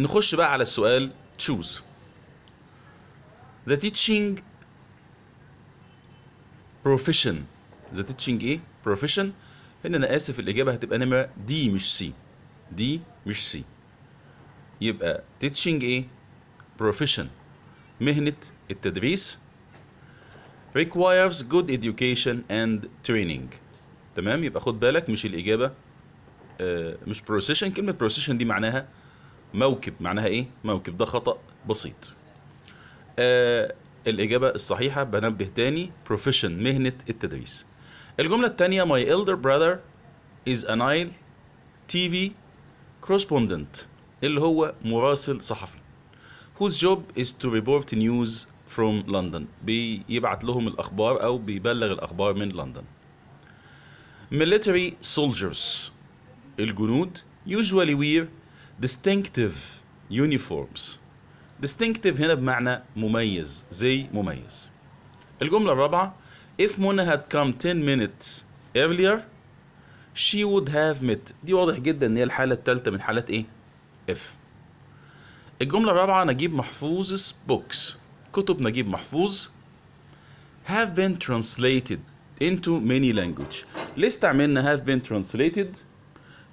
نخش بقى على السؤال choose the teaching profession the teaching ايه profession هنا انا اسف الاجابه هتبقى نمره دي مش سي دي مش سي يبقى teaching ايه profession مهنه التدريس requires good education and training تمام يبقى خد بالك مش الاجابه مش procession كلمه procession دي معناها موكب معناها ايه موكب ده خطا بسيط آه الاجابه الصحيحه بنبه تاني profession مهنه التدريس الجمله الثانيه my elder brother is a Nile TV correspondent اللي هو مراسل صحفي whose job is to report news from London بيبعت لهم الأخبار أو بيبلغ الأخبار من لندن military soldiers الجنود usually wear distinctive uniforms distinctive هنا بمعنى مميز زي مميز الجملة الرابعة if Mona had come 10 minutes earlier she would have met دي واضح جدا ان هي الحالة الثالثة من حالات ايه if الجملة الرابعة نجيب محفوظ books كتب نجيب محفوظ have been translated into many language ليه استعملنا have been translated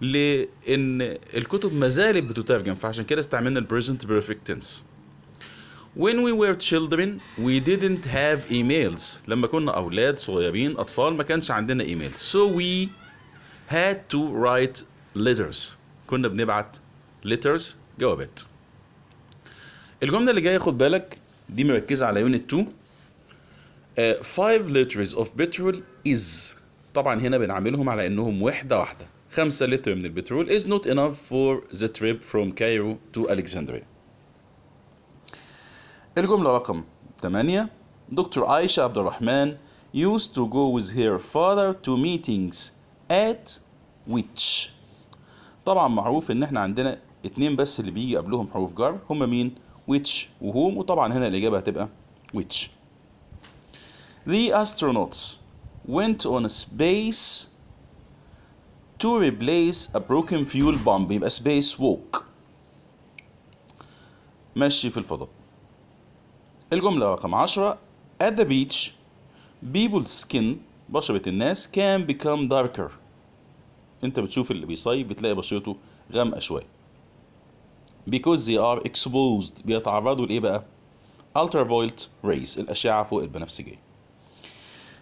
لان الكتب ما زالت بتترجم فعشان كده استعملنا البريزنت بيرفكت تنس When we were children we didn't have emails لما كنا أولاد صغيرين أطفال ما كانش عندنا إيميل So we had to write letters كنا بنبعت letters جوابات الجملة اللي جاية خد بالك دي مركزة على يونت 2 uh, five liters of petrol is طبعا هنا بنعملهم على انهم وحدة واحدة 5 لتر من البترول is not enough for the trip from Cairo to Alexandria الجملة رقم 8 دكتور عائشة عبد الرحمن used to go with her father to meetings at which طبعا معروف ان احنا عندنا اتنين بس اللي بيجي قبلهم حروف جر هما مين which وهم وطبعا هنا الاجابة هتبقى which The astronauts went on a space to replace a broken fuel pump يبقى space walk ماشي في الفضاء الجملة رقم عشرة at the beach people's skin بشرة الناس can become darker انت بتشوف اللي بيصيف بتلاقي بشرته غامقة شوية because they are exposed بيتعرضوا لإيه بقى؟ ultraviolet rays الأشعة فوق البنفسجية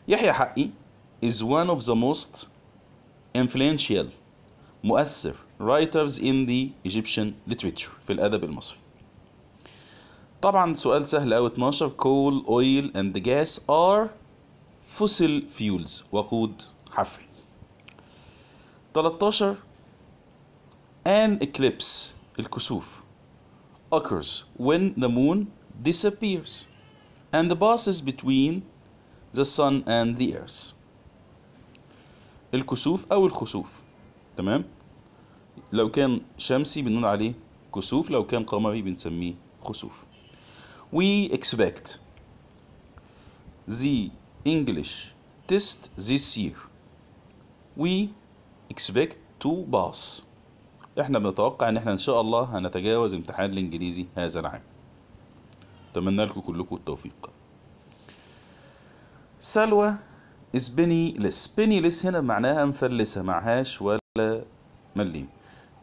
يحيى حقي is one of the most influential مؤثر writers in the Egyptian literature في الأدب المصري طبعا سؤال سهل أو 12 coal oil and gas are fossil fuels وقود حفري 13 an eclipse الكسوف occurs when the moon disappears and passes between the sun and the earth الكسوف أو الخسوف تمام لو كان شمسي بنقول عليه كسوف لو كان قمري بنسميه خسوف we expect the English test this year we expect to pass احنا بنتوقع ان احنا ان شاء الله هنتجاوز امتحان الانجليزي هذا العام اتمنى لكم كلكم التوفيق سلوى سبينيلس لس هنا معناها مفلسة معهاش ولا مليم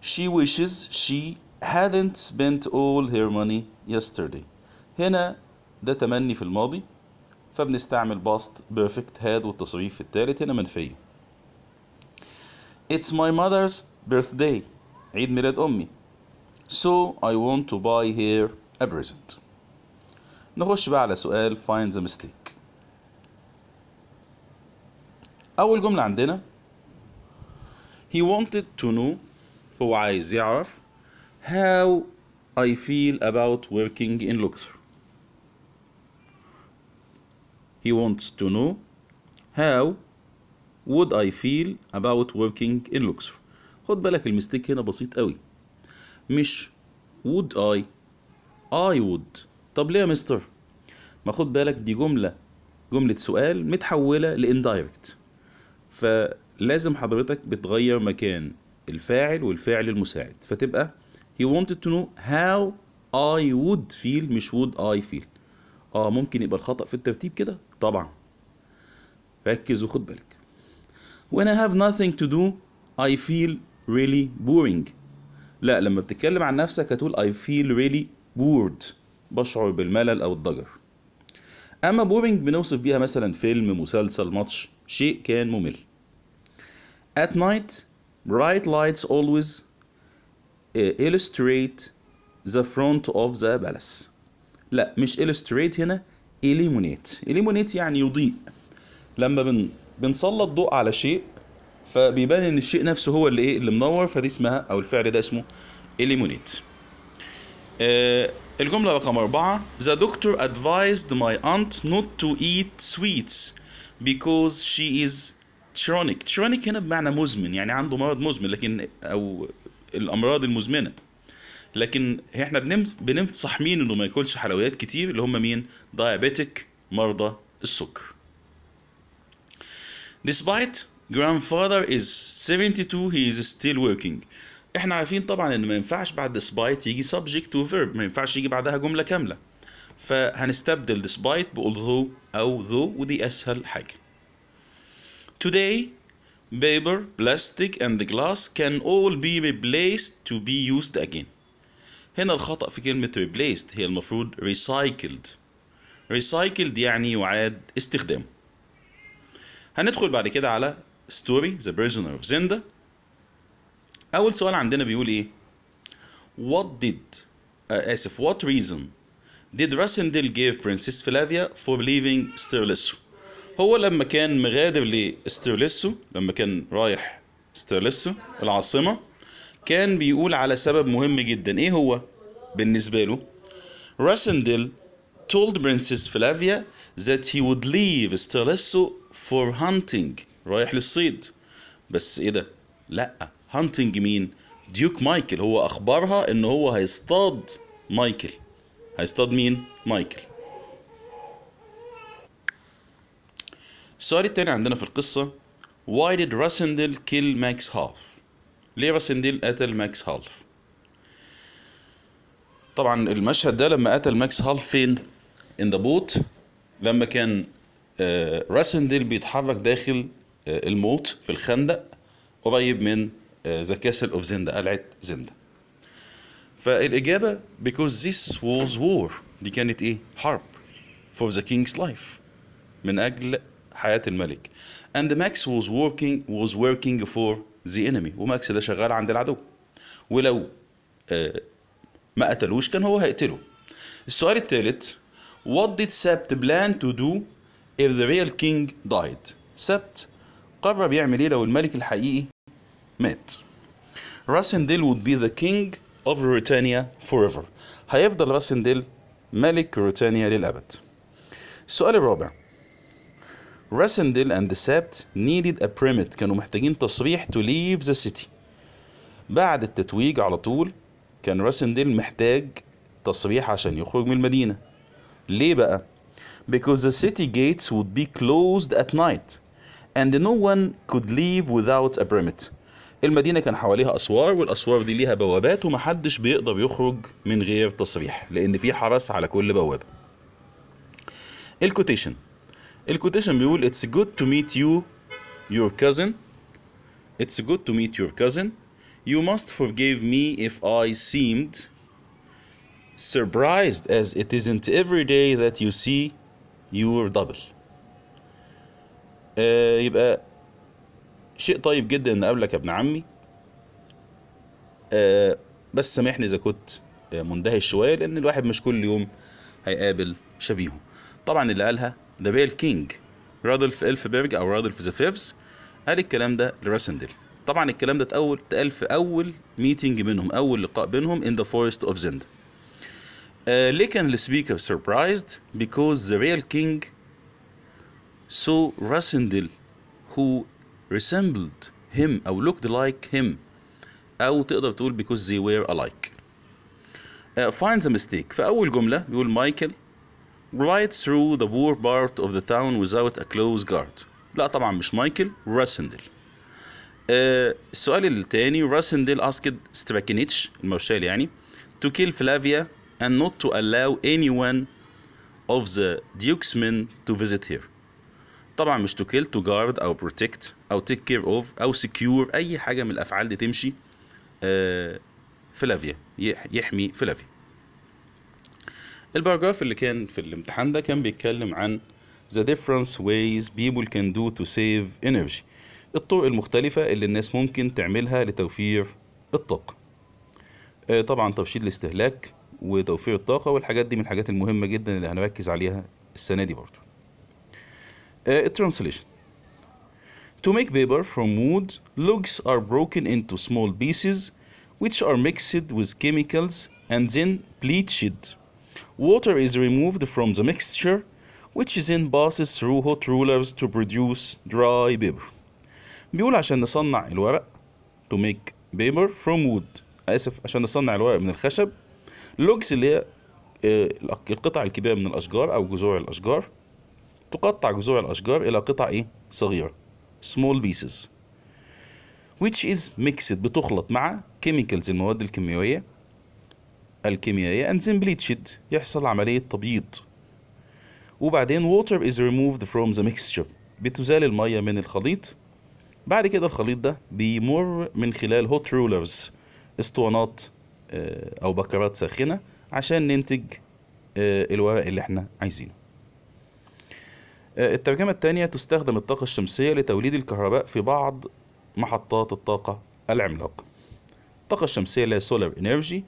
she wishes she hadn't spent all her money yesterday هنا ده تمني في الماضي فبنستعمل باست بيرفكت هاد والتصريف الثالث هنا منفية It's my mother's birthday عيد ميلاد أمي So I want to buy her a present نخش بقى على سؤال find the mistake أول جملة عندنا he wanted to know هو عايز يعرف how I feel about working in Luxor he wants to know how would I feel about working in Luxor خد بالك المستيك هنا بسيط قوي مش would I I would طب ليه يا مستر ما خد بالك دي جملة جملة سؤال متحولة لاندايركت فلازم حضرتك بتغير مكان الفاعل والفاعل المساعد فتبقى he wanted to know how I would feel مش would I feel اه ممكن يبقى الخطأ في الترتيب كده طبعا ركز وخد بالك when I have nothing to do I feel really boring لا لما بتتكلم عن نفسك هتقول I feel really bored بشعر بالملل أو الضجر اما بوبينج بنوصف بيها مثلا فيلم مسلسل ماتش شيء كان ممل at night bright lights always uh, illustrate the front of the palace لا مش illustrate هنا illuminate illuminate يعني يضيء لما بن بنسلط ضوء على شيء فبيبان ان الشيء نفسه هو اللي ايه اللي منور فدي اسمها او الفعل ده اسمه illuminate uh, الجملة رقم أربعة The doctor advised my aunt not to eat sweets because she is chronic chronic هنا بمعنى مزمن يعني عنده مرض مزمن لكن أو الأمراض المزمنة لكن احنا بننصح مين انه ما ياكلش حلويات كتير اللي هم مين دايابيتك مرضى السكر Despite grandfather is 72 he is still working احنا عارفين طبعا ان ما ينفعش بعد despite يجي subject وفيرب ما ينفعش يجي بعدها جمله كامله فهنستبدل despite ب although او ذو ودي اسهل حاجه today paper plastic and the glass can all be replaced to be used again هنا الخطأ في كلمة replaced هي المفروض recycled recycled يعني يعاد استخدامه هندخل بعد كده على story the prisoner of Zenda اول سؤال عندنا بيقول ايه what did uh, اسف what reason did Rassendil give Princess Flavia for leaving Stirlissou هو لما كان مغادر لستيرلسو لما كان رايح ستيرلسو العاصمة كان بيقول على سبب مهم جدا ايه هو بالنسبة له Rassendil told Princess Flavia that he would leave Stirlissou for hunting رايح للصيد بس ايه ده لأ هانتنج مين ديوك مايكل هو اخبارها ان هو هيصطاد مايكل هيصطاد مين مايكل السؤال التاني عندنا في القصة Why did Rassendil kill Max Half? ليه راسنديل قتل ماكس Half؟ طبعا المشهد ده لما قتل ماكس هالف فين؟ in the boat لما كان راسنديل آه، بيتحرك داخل آه، الموت في الخندق قريب من ذا كاسل اوف زندا قلعه زندا فالاجابه because this was war دي كانت ايه حرب for the king's life من اجل حياه الملك and Max was working was working for the enemy وماكس ده شغال عند العدو ولو آه، ما قتلوش كان هو هيقتله السؤال الثالث what did Sept plan to do if the real king died sept قرر يعمل ايه لو الملك الحقيقي مات راسنديل would be the king of Ruritania forever هيفضل راسنديل ملك روتانيا للأبد السؤال الرابع راسنديل and the Sept needed a permit كانوا محتاجين تصريح to leave the city بعد التتويج على طول كان راسنديل محتاج تصريح عشان يخرج من المدينة ليه بقى؟ Because the city gates would be closed at night and no one could leave without a permit المدينة كان حواليها أسوار والأسوار دي ليها بوابات ومحدش بيقدر يخرج من غير تصريح لأن في حرس على كل بوابة الكوتيشن الكوتيشن بيقول It's good to meet you your cousin It's good to meet your cousin You must forgive me if I seemed surprised as it isn't every day that you see your double uh, يبقى شيء طيب جدا ان اقابلك يا ابن عمي آه، بس سامحني اذا كنت آه، مندهش شويه لان الواحد مش كل يوم هيقابل شبيهه طبعا اللي قالها ذا بيل كينج رادولف بيرج او رادولف ذا فيفز قال الكلام ده لراسندل طبعا الكلام ده اتقال في اول ميتنج منهم اول لقاء بينهم ان ذا فورست اوف زند ليه كان السبيكر سربرايزد بيكوز ذا ريال كينج سو راسندل هو resembled him أو looked like him أو تقدر تقول because they were alike uh, finds a mistake في أول جملة بيقول مايكل right through the poor part of the town without a close guard لا طبعا مش مايكل راسندل uh, السؤال الثاني راسندل asked ستراكينيتش المارشال يعني to kill Flavia and not to allow anyone of the duke's men to visit here طبعا مش to kill to guard او protect او take care of او secure اي حاجه من الافعال دي تمشي آه، فلافيا يحمي فلافيا الباراجراف اللي كان في الامتحان ده كان بيتكلم عن the different ways people can do to save energy الطرق المختلفة اللي الناس ممكن تعملها لتوفير الطاقة آه، طبعا ترشيد الاستهلاك وتوفير الطاقة والحاجات دي من الحاجات المهمة جدا اللي هنركز عليها السنة دي برضو A translation. To make paper from wood, logs are broken into small pieces which are mixed with chemicals and then bleached. Water is removed from the mixture which then passes through hot rollers to produce dry paper. بيقول عشان نصنع الورق to make paper from wood اسف عشان نصنع الورق من الخشب Logs اللي هي القطع الكبيرة من الاشجار او جذوع الاشجار تقطع جذوع الأشجار إلى قطع إيه؟ صغيرة small pieces which is mixed بتخلط مع chemicals المواد الكيميائية الكيميائية and then bleached يحصل عملية تبييض وبعدين water is removed from the mixture بتزال المية من الخليط بعد كده الخليط ده بيمر من خلال hot rollers اسطوانات آه، أو بكرات ساخنة عشان ننتج آه، الورق اللي احنا عايزينه آه، الترجمة الثانية تستخدم الطاقة الشمسية لتوليد الكهرباء في بعض محطات الطاقة العملاقة الطاقة الشمسية اللي هي solar energy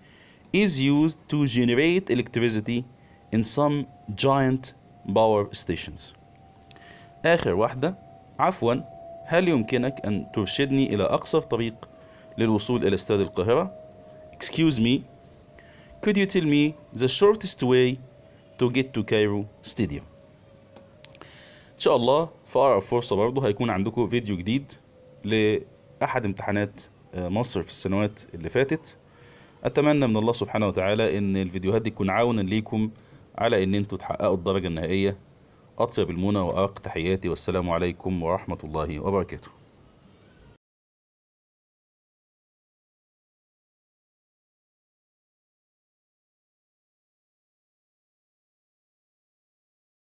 is used to generate electricity in some giant power stations آخر واحدة عفوا هل يمكنك أن ترشدني إلى أقصر طريق للوصول إلى استاد القاهرة؟ Excuse me Could you tell me the shortest way to get to Cairo Stadium? ان شاء الله في اقرب فرصه برضه هيكون عندكم فيديو جديد لاحد امتحانات آه، مصر في السنوات اللي فاتت اتمنى من الله سبحانه وتعالى ان الفيديوهات دي تكون عونا ليكم على ان انتوا تحققوا الدرجه النهائيه اطيب المنى وارق تحياتي والسلام عليكم ورحمه الله وبركاته